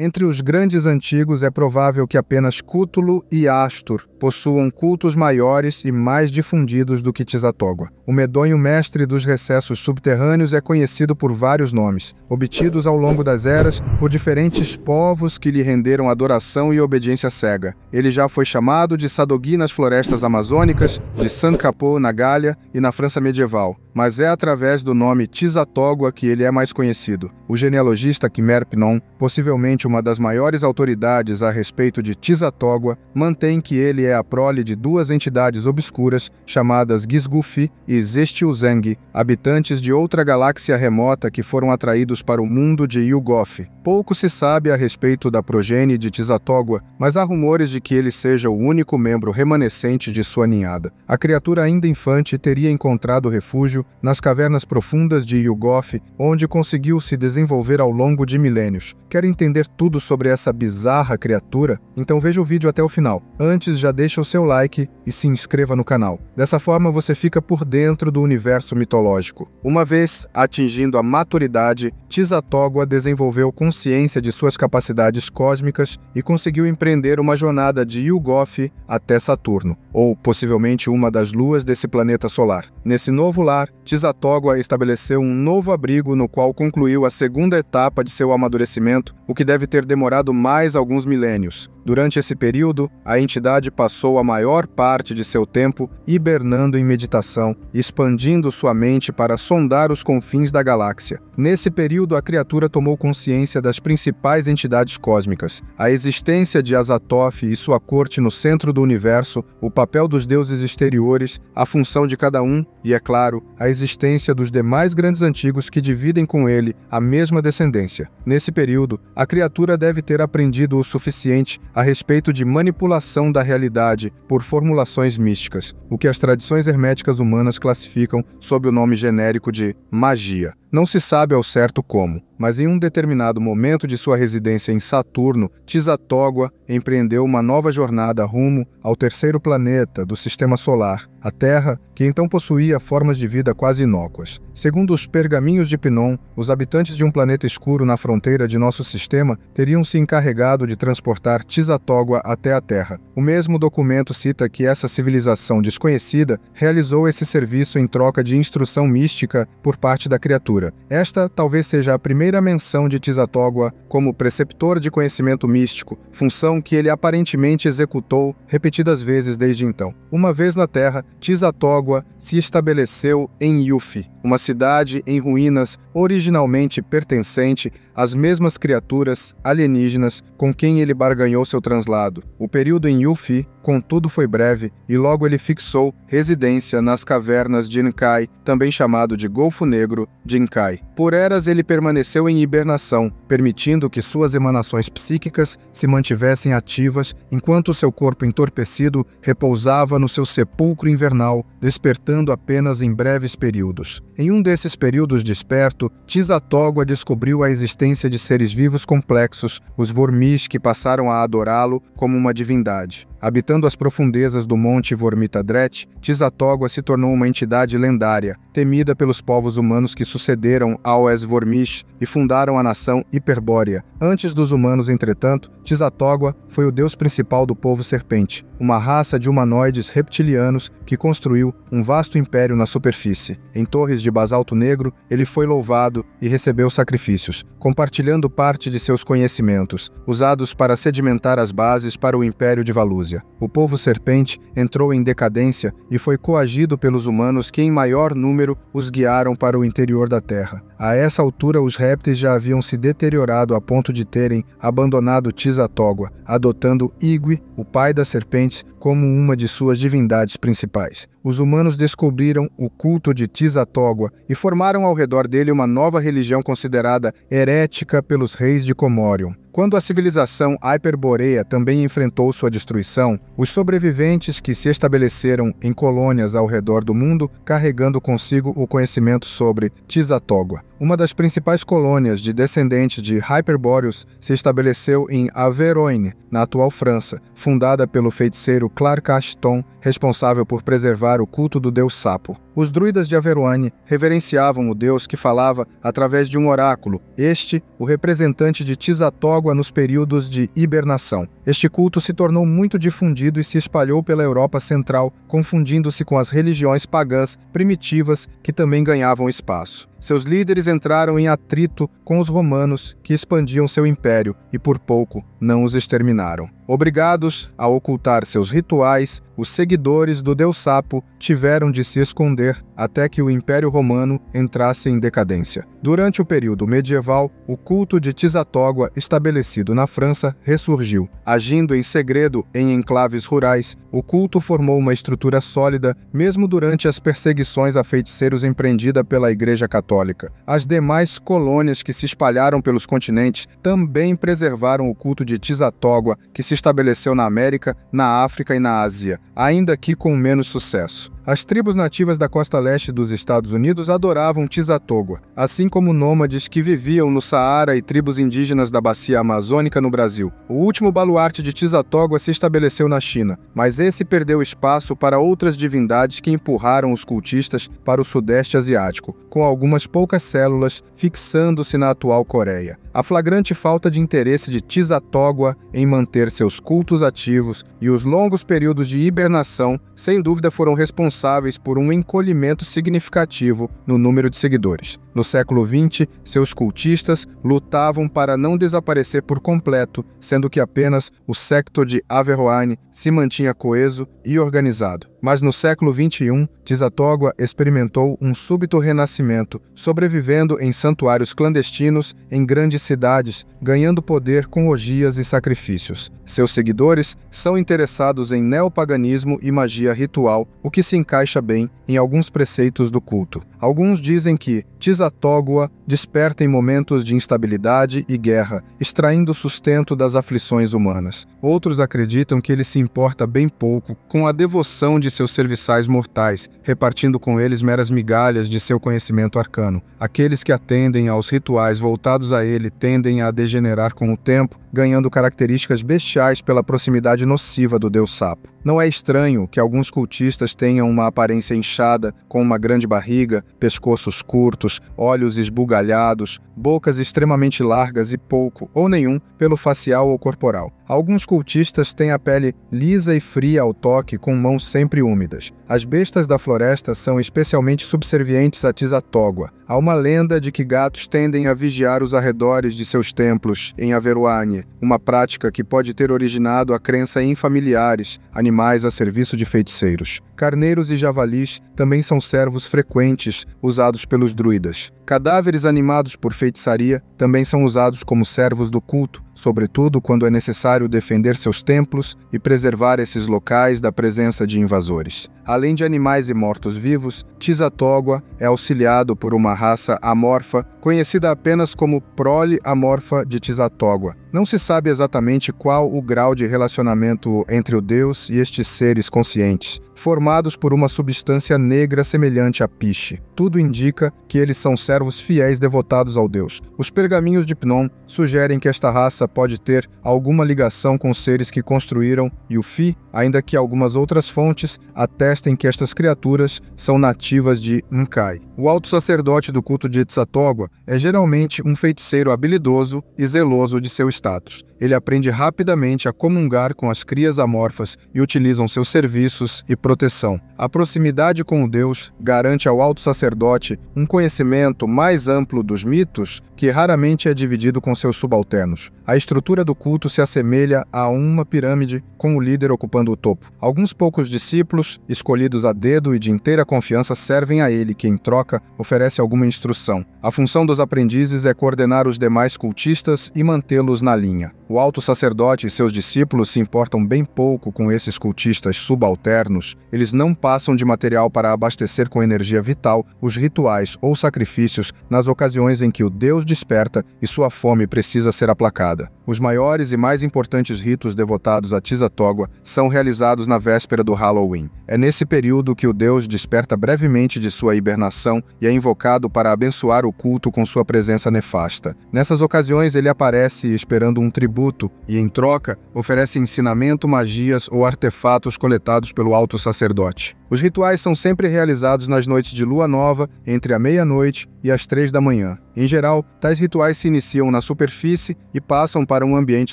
Entre os grandes antigos é provável que apenas Cútulo e Astur possuam cultos maiores e mais difundidos do que Tisatógua. O medonho mestre dos recessos subterrâneos é conhecido por vários nomes, obtidos ao longo das eras por diferentes povos que lhe renderam adoração e obediência cega. Ele já foi chamado de Sadogui nas florestas amazônicas, de San Capô na Gália e na França medieval, mas é através do nome Tisatógua que ele é mais conhecido. O genealogista Khmer Pnon, possivelmente uma das maiores autoridades a respeito de Tizatogua, mantém que ele é a prole de duas entidades obscuras chamadas Gisgufi e Zestilzeng, habitantes de outra galáxia remota que foram atraídos para o mundo de Yugoth. Pouco se sabe a respeito da progênie de Tizatogua, mas há rumores de que ele seja o único membro remanescente de sua ninhada. A criatura ainda infante teria encontrado refúgio nas cavernas profundas de Yugoth, onde conseguiu se desenvolver ao longo de milênios. Quer entender tudo sobre essa bizarra criatura, então veja o vídeo até o final. Antes, já deixa o seu like e se inscreva no canal. Dessa forma, você fica por dentro do universo mitológico. Uma vez atingindo a maturidade, Tizatogua desenvolveu consciência de suas capacidades cósmicas e conseguiu empreender uma jornada de Yugoff até Saturno, ou possivelmente uma das luas desse planeta solar. Nesse novo lar, Tizatogua estabeleceu um novo abrigo no qual concluiu a segunda etapa de seu amadurecimento, o que deve deve ter demorado mais alguns milênios. Durante esse período, a entidade passou a maior parte de seu tempo hibernando em meditação, expandindo sua mente para sondar os confins da galáxia. Nesse período, a criatura tomou consciência das principais entidades cósmicas, a existência de Azatoth e sua corte no centro do universo, o papel dos deuses exteriores, a função de cada um e, é claro, a existência dos demais grandes antigos que dividem com ele a mesma descendência. Nesse período, a criatura deve ter aprendido o suficiente a respeito de manipulação da realidade por formulações místicas, o que as tradições herméticas humanas classificam sob o nome genérico de magia. Não se sabe ao certo como, mas em um determinado momento de sua residência em Saturno, Tisatogua empreendeu uma nova jornada rumo ao terceiro planeta do sistema solar, a Terra, que então possuía formas de vida quase inócuas. Segundo os pergaminhos de Pinon, os habitantes de um planeta escuro na fronteira de nosso sistema teriam se encarregado de transportar Tisatogua até a Terra. O mesmo documento cita que essa civilização desconhecida realizou esse serviço em troca de instrução mística por parte da criatura. Esta talvez seja a primeira primeira menção de Tizatogua como preceptor de conhecimento místico, função que ele aparentemente executou repetidas vezes desde então. Uma vez na Terra, Tizatogua se estabeleceu em Yufi, uma cidade em ruínas originalmente pertencente as mesmas criaturas alienígenas com quem ele barganhou seu translado. O período em Yufi, contudo, foi breve e logo ele fixou residência nas cavernas de Inkai, também chamado de Golfo Negro de Inkai. Por eras ele permaneceu em hibernação, permitindo que suas emanações psíquicas se mantivessem ativas enquanto seu corpo entorpecido repousava no seu sepulcro invernal, despertando apenas em breves períodos. Em um desses períodos desperto, Tizatogua descobriu a existência existência de seres vivos complexos, os vormis que passaram a adorá-lo como uma divindade. Habitando as profundezas do Monte Vormitadret, Tizatogua se tornou uma entidade lendária, temida pelos povos humanos que sucederam ao Esvormish e fundaram a nação Hiperbórea. Antes dos humanos, entretanto, Tizatogua foi o deus principal do povo serpente, uma raça de humanoides reptilianos que construiu um vasto império na superfície. Em torres de basalto negro, ele foi louvado e recebeu sacrifícios, compartilhando parte de seus conhecimentos, usados para sedimentar as bases para o império de Valúzia. O povo serpente entrou em decadência e foi coagido pelos humanos que, em maior número, os guiaram para o interior da Terra. A essa altura, os répteis já haviam se deteriorado a ponto de terem abandonado Tizatogua, adotando Igwe, o pai das serpentes, como uma de suas divindades principais. Os humanos descobriram o culto de Tizatogua e formaram ao redor dele uma nova religião considerada herética pelos reis de Comorion. Quando a civilização hyperboreia também enfrentou sua destruição, os sobreviventes que se estabeleceram em colônias ao redor do mundo, carregando consigo o conhecimento sobre Tizatogua. Uma das principais colônias de descendentes de Hyperboreus se estabeleceu em Averoine, na atual França, fundada pelo feiticeiro Clark Ashton, responsável por preservar o culto do deus Sapo. Os druidas de Averoane reverenciavam o deus que falava através de um oráculo, este o representante de Tisatógua nos períodos de hibernação. Este culto se tornou muito difundido e se espalhou pela Europa Central, confundindo-se com as religiões pagãs primitivas que também ganhavam espaço. Seus líderes entraram em atrito com os romanos, que expandiam seu império e por pouco não os exterminaram. Obrigados a ocultar seus rituais, os seguidores do deus Sapo tiveram de se esconder até que o Império Romano entrasse em decadência. Durante o período medieval, o culto de Tisatógua, estabelecido na França, ressurgiu. Agindo em segredo em enclaves rurais, o culto formou uma estrutura sólida, mesmo durante as perseguições a feiticeiros empreendida pela Igreja Católica Católica. As demais colônias que se espalharam pelos continentes também preservaram o culto de Tizatogua, que se estabeleceu na América, na África e na Ásia, ainda que com menos sucesso. As tribos nativas da costa leste dos Estados Unidos adoravam Tizatogua, assim como nômades que viviam no Saara e tribos indígenas da bacia amazônica no Brasil. O último baluarte de Tizatogua se estabeleceu na China, mas esse perdeu espaço para outras divindades que empurraram os cultistas para o sudeste asiático, com algumas poucas células fixando-se na atual Coreia. A flagrante falta de interesse de Tizatogua em manter seus cultos ativos e os longos períodos de hibernação, sem dúvida, foram responsáveis responsáveis por um encolhimento significativo no número de seguidores. No século XX, seus cultistas lutavam para não desaparecer por completo, sendo que apenas o secto de Averroine se mantinha coeso e organizado. Mas no século XXI, Tizatogua experimentou um súbito renascimento, sobrevivendo em santuários clandestinos em grandes cidades, ganhando poder com orgias e sacrifícios. Seus seguidores são interessados em neopaganismo e magia ritual, o que se encaixa bem em alguns preceitos do culto. Alguns dizem que Tizatogua desperta em momentos de instabilidade e guerra, extraindo sustento das aflições humanas. Outros acreditam que ele se importa bem pouco com a devoção de de seus serviçais mortais, repartindo com eles meras migalhas de seu conhecimento arcano. Aqueles que atendem aos rituais voltados a ele tendem a degenerar com o tempo ganhando características bestiais pela proximidade nociva do deus sapo. Não é estranho que alguns cultistas tenham uma aparência inchada, com uma grande barriga, pescoços curtos, olhos esbugalhados, bocas extremamente largas e pouco ou nenhum pelo facial ou corporal. Alguns cultistas têm a pele lisa e fria ao toque, com mãos sempre úmidas. As bestas da floresta são especialmente subservientes a Tizatogua. Há uma lenda de que gatos tendem a vigiar os arredores de seus templos em Averuane, uma prática que pode ter originado a crença em familiares, animais a serviço de feiticeiros. Carneiros e javalis também são servos frequentes usados pelos druidas. Cadáveres animados por feitiçaria também são usados como servos do culto, sobretudo quando é necessário defender seus templos e preservar esses locais da presença de invasores. Além de animais e mortos-vivos, Tizatogua é auxiliado por uma raça amorfa conhecida apenas como prole amorfa de Tizatogua. Não se sabe exatamente qual o grau de relacionamento entre o deus e estes seres conscientes. Formado formados por uma substância negra semelhante a piche. Tudo indica que eles são servos fiéis devotados ao deus. Os pergaminhos de Pnon sugerem que esta raça pode ter alguma ligação com seres que construíram Yufi, ainda que algumas outras fontes atestem que estas criaturas são nativas de Nkai. O alto sacerdote do culto de Itzatogua é geralmente um feiticeiro habilidoso e zeloso de seu status. Ele aprende rapidamente a comungar com as crias amorfas e utilizam seus serviços e proteção. A proximidade com o Deus garante ao alto sacerdote um conhecimento mais amplo dos mitos que raramente é dividido com seus subalternos. A estrutura do culto se assemelha a uma pirâmide, com o líder ocupando o topo. Alguns poucos discípulos, escolhidos a dedo e de inteira confiança, servem a ele, que em troca oferece alguma instrução. A função dos aprendizes é coordenar os demais cultistas e mantê-los na linha. O alto sacerdote e seus discípulos se importam bem pouco com esses cultistas subalternos, eles não passam de material para abastecer com energia vital os rituais ou sacrifícios nas ocasiões em que o Deus desperta e sua fome precisa ser aplacada. Os maiores e mais importantes ritos devotados a Tizatogua são realizados na véspera do Halloween. É nesse período que o Deus desperta brevemente de sua hibernação então, e é invocado para abençoar o culto com sua presença nefasta. Nessas ocasiões, ele aparece esperando um tributo e, em troca, oferece ensinamento, magias ou artefatos coletados pelo alto sacerdote. Os rituais são sempre realizados nas noites de lua nova, entre a meia-noite e as três da manhã. Em geral, tais rituais se iniciam na superfície e passam para um ambiente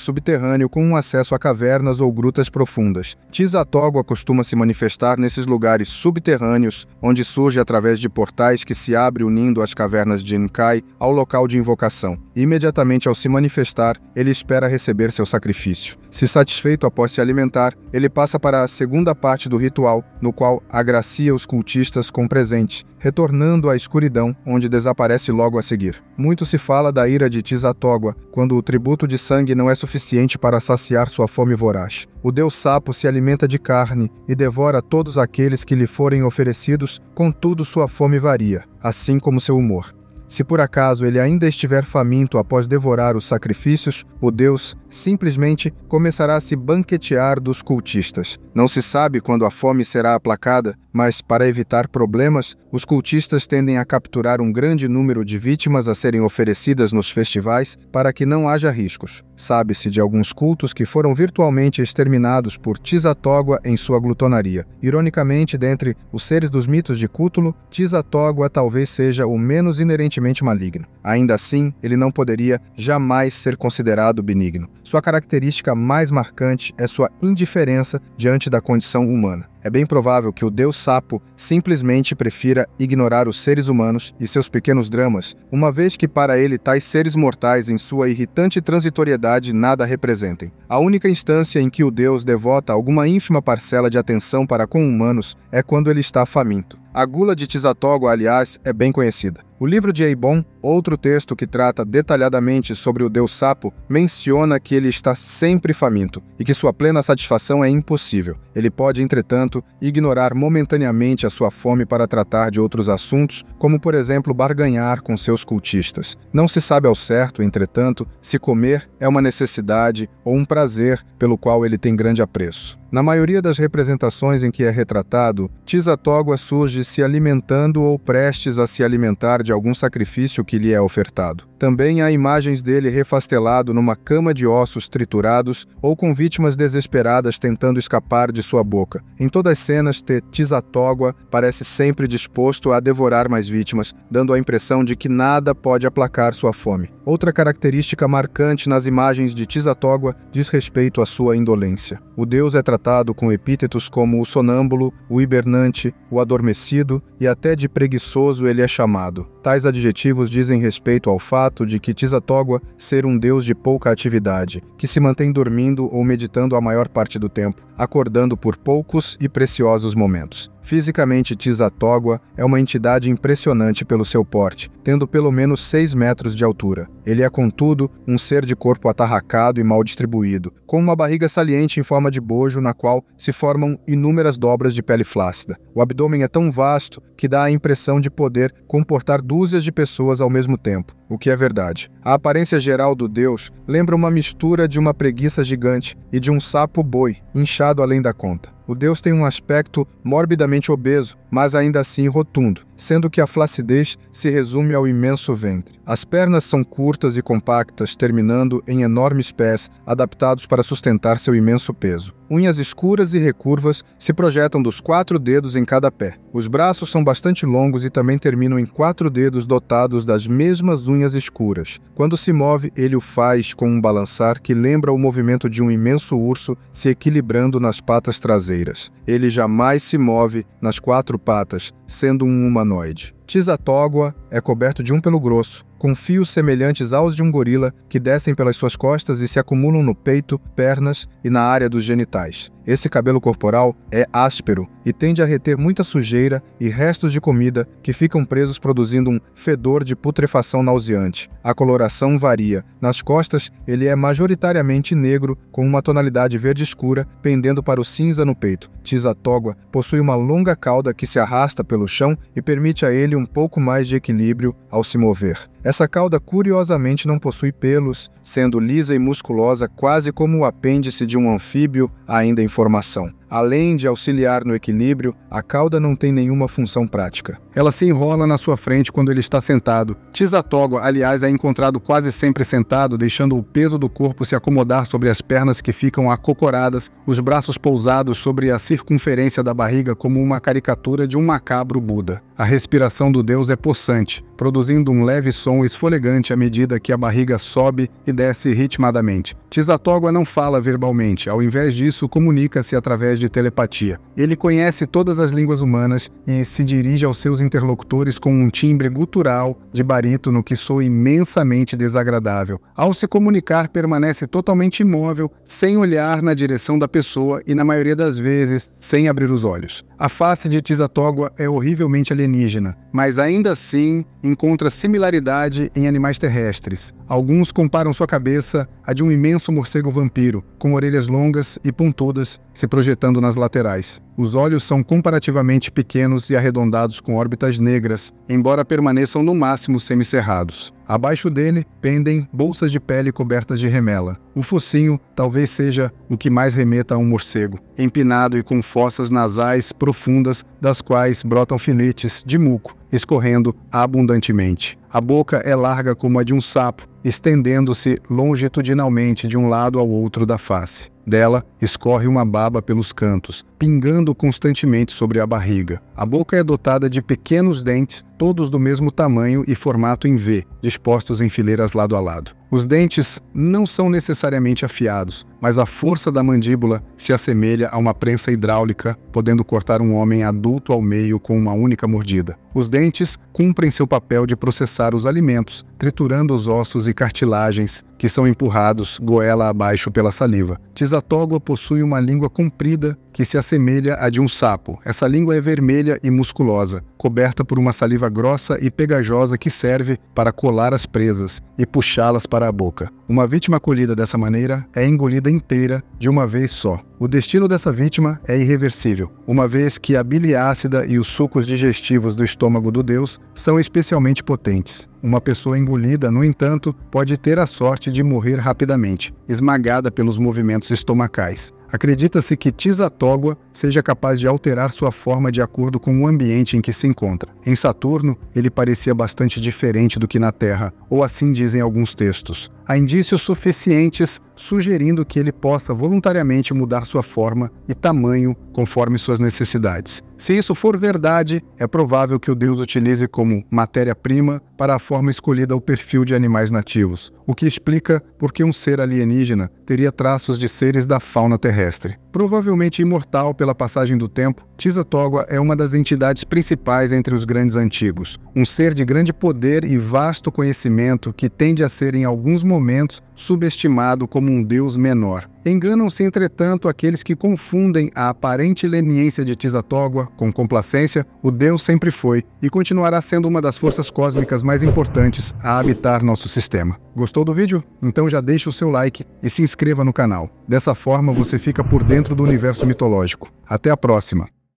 subterrâneo com um acesso a cavernas ou grutas profundas. Tizatogua costuma se manifestar nesses lugares subterrâneos, onde surge através de portais que se abrem unindo as cavernas de Inkai ao local de invocação. Imediatamente ao se manifestar, ele espera receber seu sacrifício. Se satisfeito após se alimentar, ele passa para a segunda parte do ritual, no qual agracia os cultistas com presente, retornando à escuridão, onde desaparece logo a seguir. Muito se fala da ira de Tisatogua quando o tributo de sangue não é suficiente para saciar sua fome voraz. O deus sapo se alimenta de carne e devora todos aqueles que lhe forem oferecidos, contudo sua fome varia, assim como seu humor. Se por acaso ele ainda estiver faminto após devorar os sacrifícios, o Deus simplesmente começará a se banquetear dos cultistas. Não se sabe quando a fome será aplacada, mas para evitar problemas, os cultistas tendem a capturar um grande número de vítimas a serem oferecidas nos festivais para que não haja riscos. Sabe-se de alguns cultos que foram virtualmente exterminados por Tizatogua em sua glutonaria. Ironicamente, dentre os seres dos mitos de Cútulo, Tizatogua talvez seja o menos inerente maligno. Ainda assim, ele não poderia jamais ser considerado benigno. Sua característica mais marcante é sua indiferença diante da condição humana é bem provável que o deus sapo simplesmente prefira ignorar os seres humanos e seus pequenos dramas, uma vez que para ele tais seres mortais em sua irritante transitoriedade nada representem. A única instância em que o deus devota alguma ínfima parcela de atenção para com humanos é quando ele está faminto. A gula de Tizatogo, aliás, é bem conhecida. O livro de Eibon, outro texto que trata detalhadamente sobre o deus sapo, menciona que ele está sempre faminto e que sua plena satisfação é impossível. Ele pode, entretanto, momento, ignorar momentaneamente a sua fome para tratar de outros assuntos, como por exemplo barganhar com seus cultistas. Não se sabe ao certo, entretanto, se comer é uma necessidade ou um prazer pelo qual ele tem grande apreço. Na maioria das representações em que é retratado, Tisatogua surge se alimentando ou prestes a se alimentar de algum sacrifício que lhe é ofertado. Também há imagens dele refastelado numa cama de ossos triturados ou com vítimas desesperadas tentando escapar de sua boca. Em todas as cenas, Tisatogua parece sempre disposto a devorar mais vítimas, dando a impressão de que nada pode aplacar sua fome. Outra característica marcante nas imagens de Tisatogua diz respeito à sua indolência. O deus é tratado tratado com epítetos como o sonâmbulo, o hibernante, o adormecido e até de preguiçoso ele é chamado. Tais adjetivos dizem respeito ao fato de que Tizatogua ser um deus de pouca atividade, que se mantém dormindo ou meditando a maior parte do tempo, acordando por poucos e preciosos momentos. Fisicamente, Tizatogua é uma entidade impressionante pelo seu porte, tendo pelo menos 6 metros de altura. Ele é, contudo, um ser de corpo atarracado e mal distribuído, com uma barriga saliente em forma de bojo na qual se formam inúmeras dobras de pele flácida. O abdômen é tão vasto que dá a impressão de poder comportar dúzias de pessoas ao mesmo tempo, o que é verdade. A aparência geral do deus lembra uma mistura de uma preguiça gigante e de um sapo-boi inchado além da conta o Deus tem um aspecto morbidamente obeso, mas ainda assim rotundo, sendo que a flacidez se resume ao imenso ventre. As pernas são curtas e compactas, terminando em enormes pés adaptados para sustentar seu imenso peso. Unhas escuras e recurvas se projetam dos quatro dedos em cada pé. Os braços são bastante longos e também terminam em quatro dedos dotados das mesmas unhas escuras. Quando se move, ele o faz com um balançar que lembra o movimento de um imenso urso se equilibrando nas patas traseiras. Ele jamais se move nas quatro patas, sendo um humanoide. Tizatogua é coberto de um pelo grosso, com fios semelhantes aos de um gorila que descem pelas suas costas e se acumulam no peito, pernas e na área dos genitais. Esse cabelo corporal é áspero e tende a reter muita sujeira e restos de comida que ficam presos produzindo um fedor de putrefação nauseante. A coloração varia. Nas costas, ele é majoritariamente negro, com uma tonalidade verde escura pendendo para o cinza no peito. Tizatogua possui uma longa cauda que se arrasta pelo chão e permite a ele um pouco mais de equilíbrio ao se mover. Essa cauda curiosamente não possui pelos, sendo lisa e musculosa quase como o apêndice de um anfíbio ainda em informação. Além de auxiliar no equilíbrio, a cauda não tem nenhuma função prática. Ela se enrola na sua frente quando ele está sentado. Tizatogo, aliás, é encontrado quase sempre sentado, deixando o peso do corpo se acomodar sobre as pernas que ficam acocoradas, os braços pousados sobre a circunferência da barriga como uma caricatura de um macabro Buda. A respiração do deus é possante, produzindo um leve som esfolegante à medida que a barriga sobe e desce ritmadamente. Tizatogo não fala verbalmente, ao invés disso, comunica-se através através de telepatia. Ele conhece todas as línguas humanas e se dirige aos seus interlocutores com um timbre gutural de barítono que soa imensamente desagradável. Ao se comunicar, permanece totalmente imóvel, sem olhar na direção da pessoa e, na maioria das vezes, sem abrir os olhos. A face de Tizatogua é horrivelmente alienígena, mas ainda assim encontra similaridade em animais terrestres. Alguns comparam sua cabeça à de um imenso morcego vampiro, com orelhas longas e pontudas, se projetando nas laterais. Os olhos são comparativamente pequenos e arredondados com órbitas negras, embora permaneçam no máximo semicerrados. Abaixo dele pendem bolsas de pele cobertas de remela. O focinho talvez seja o que mais remeta a um morcego, empinado e com fossas nasais profundas das quais brotam filetes de muco, escorrendo abundantemente. A boca é larga como a de um sapo, estendendo-se longitudinalmente de um lado ao outro da face. Dela escorre uma baba pelos cantos, pingando constantemente sobre a barriga. A boca é dotada de pequenos dentes todos do mesmo tamanho e formato em V, dispostos em fileiras lado a lado. Os dentes não são necessariamente afiados, mas a força da mandíbula se assemelha a uma prensa hidráulica, podendo cortar um homem adulto ao meio com uma única mordida. Os dentes cumprem seu papel de processar os alimentos, triturando os ossos e cartilagens, que são empurrados goela abaixo pela saliva. Tisatógua possui uma língua comprida que se assemelha à de um sapo. Essa língua é vermelha e musculosa, coberta por uma saliva saliva grossa e pegajosa que serve para colar as presas e puxá-las para a boca. Uma vítima colhida dessa maneira é engolida inteira de uma vez só. O destino dessa vítima é irreversível, uma vez que a bile ácida e os sucos digestivos do estômago do deus são especialmente potentes. Uma pessoa engolida, no entanto, pode ter a sorte de morrer rapidamente, esmagada pelos movimentos estomacais. Acredita-se que Tisatógua seja capaz de alterar sua forma de acordo com o ambiente em que se encontra. Em Saturno, ele parecia bastante diferente do que na Terra, ou assim dizem alguns textos há indícios suficientes sugerindo que ele possa voluntariamente mudar sua forma e tamanho conforme suas necessidades. Se isso for verdade, é provável que o Deus utilize como matéria-prima para a forma escolhida o perfil de animais nativos, o que explica por que um ser alienígena teria traços de seres da fauna terrestre. Provavelmente imortal pela passagem do tempo, Tizatogua é uma das entidades principais entre os grandes antigos, um ser de grande poder e vasto conhecimento que tende a ser em alguns momentos momentos subestimado como um deus menor. Enganam-se, entretanto, aqueles que confundem a aparente leniência de Tisatogua com complacência, o deus sempre foi e continuará sendo uma das forças cósmicas mais importantes a habitar nosso sistema. Gostou do vídeo? Então já deixa o seu like e se inscreva no canal. Dessa forma você fica por dentro do universo mitológico. Até a próxima!